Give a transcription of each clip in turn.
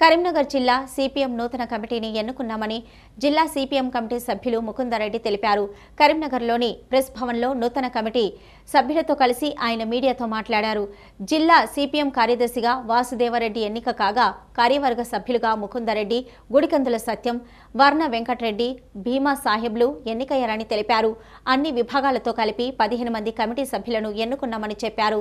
కరీంనగర్ జిల్లా సిపిఎం నూతన కమిటీని ఎన్నుకున్నామని జిల్లా సిపిఎం కమిటీ సభ్యులు ముకుందారెడ్డి తెలిపారు కరీంనగర్లోని ప్రెస్ భవన్లో నూతన కమిటీ సభ్యులతో కలిసి ఆయన మీడియాతో మాట్లాడారు జిల్లా సిపిఎం కార్యదర్శిగా వాసుదేవరెడ్డి ఎన్నిక కాగా కార్యవర్గ సభ్యులుగా ముకుందారెడ్డి గుడికందుల సత్యం వర్ణ వెంకటరెడ్డి భీమా సాహెబ్లు ఎన్నికయ్యారని తెలిపారు అన్ని విభాగాలతో కలిపి పదిహేను మంది కమిటీ సభ్యులను ఎన్నుకున్నామని చెప్పారు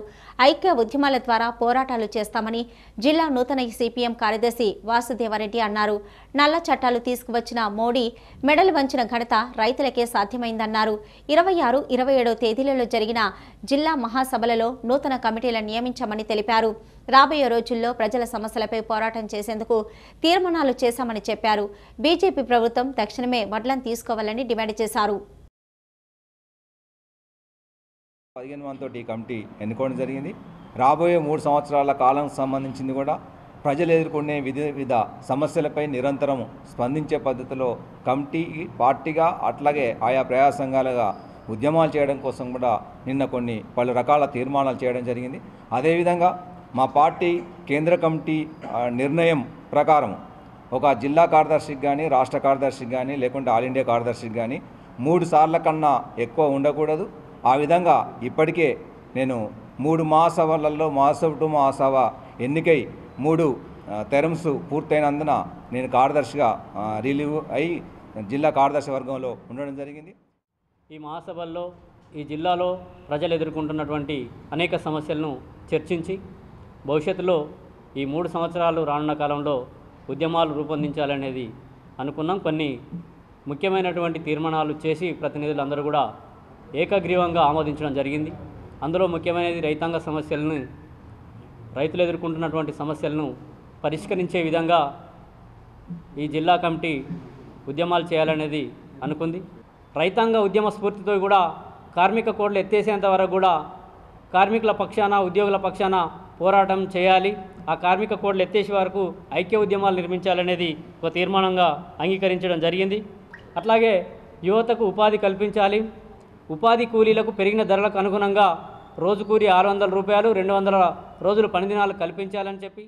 ఐక్య ఉద్యమాల ద్వారా పోరాటాలు చేస్తామని జిల్లా నూతన సిపిఎం కార్యదర్శి మంత్రి వాసుదేవారెడ్డి అన్నారు నల్ల చట్టాలు తీసుకువచ్చిన మోడీ మెడలు వంచిన ఘనత రైతులకే సాధ్యమైందన్నారు ఇరవై ఆరు ఇరవై ఏడో తేదీలలో జరిగిన జిల్లా మహాసభలలో నూతన కమిటీలను నియమించామని తెలిపారు రాబోయే రోజుల్లో ప్రజల సమస్యలపై పోరాటం చేసేందుకు తీర్మానాలు చేశామని చెప్పారు బీజేపీ ప్రభుత్వం తక్షణమే వడ్లను తీసుకోవాలని డిమాండ్ చేశారు పదిహేను మందితో ఈ కమిటీ ఎన్నుకోవడం జరిగింది రాబోయే మూడు సంవత్సరాల కాలం సంబంధించింది కూడా ప్రజలు ఎదుర్కొనే వివిధ విధ సమస్యలపై నిరంతరం స్పందించే పద్ధతిలో కమిటీ పార్టీగా అట్లాగే ఆయా ప్రయాస సంఘాలుగా ఉద్యమాలు చేయడం కోసం కూడా నిన్న కొన్ని పలు రకాల తీర్మానాలు చేయడం జరిగింది అదేవిధంగా మా పార్టీ కేంద్ర కమిటీ నిర్ణయం ప్రకారం ఒక జిల్లా కార్యదర్శికి కానీ రాష్ట్ర కార్యదర్శికి కానీ లేకుంటే ఆల్ ఇండియా కార్యదర్శికి కానీ మూడు సార్ల కన్నా ఎక్కువ ఉండకూడదు ఆ విధంగా ఇప్పటికే నేను మూడు మహాసభలలో మాసవ టు మహాసభ ఎన్నికై మూడు తెరమ్స్ పూర్తయినందున నేను కార్యదర్శిగా రిలీవ్ అయి జిల్లా కార్యదర్శి వర్గంలో ఉండడం జరిగింది ఈ మహాసభల్లో ఈ జిల్లాలో ప్రజలు ఎదుర్కొంటున్నటువంటి అనేక సమస్యలను చర్చించి భవిష్యత్తులో ఈ మూడు సంవత్సరాలు రానున్న కాలంలో ఉద్యమాలు రూపొందించాలనేది అనుకున్నాం కొన్ని ముఖ్యమైనటువంటి తీర్మానాలు చేసి ప్రతినిధులందరూ కూడా ఏకగ్రీవంగా ఆమోదించడం జరిగింది అందులో ముఖ్యమైనది రైతాంగ సమస్యలను రైతులు ఎదుర్కొంటున్నటువంటి సమస్యలను పరిష్కరించే విధంగా ఈ జిల్లా కమిటీ ఉద్యమాలు చేయాలనేది అనుకుంది రైతాంగ ఉద్యమ స్ఫూర్తితో కూడా కార్మిక కోడ్లు ఎత్తేసేంత వరకు కూడా కార్మికుల పక్షాన ఉద్యోగుల పక్షాన పోరాటం చేయాలి ఆ కార్మిక కోడ్లు ఎత్తేసే వరకు ఐక్య ఉద్యమాలు నిర్మించాలనేది ఒక తీర్మానంగా అంగీకరించడం జరిగింది అట్లాగే యువతకు ఉపాధి కల్పించాలి ఉపాధి కూలీలకు పెరిగిన ధరలకు అనుగుణంగా రోజు ఆరు వందల రూపాయలు రెండు వందల రోజులు పనిదినాలు కల్పించాలని చెప్పి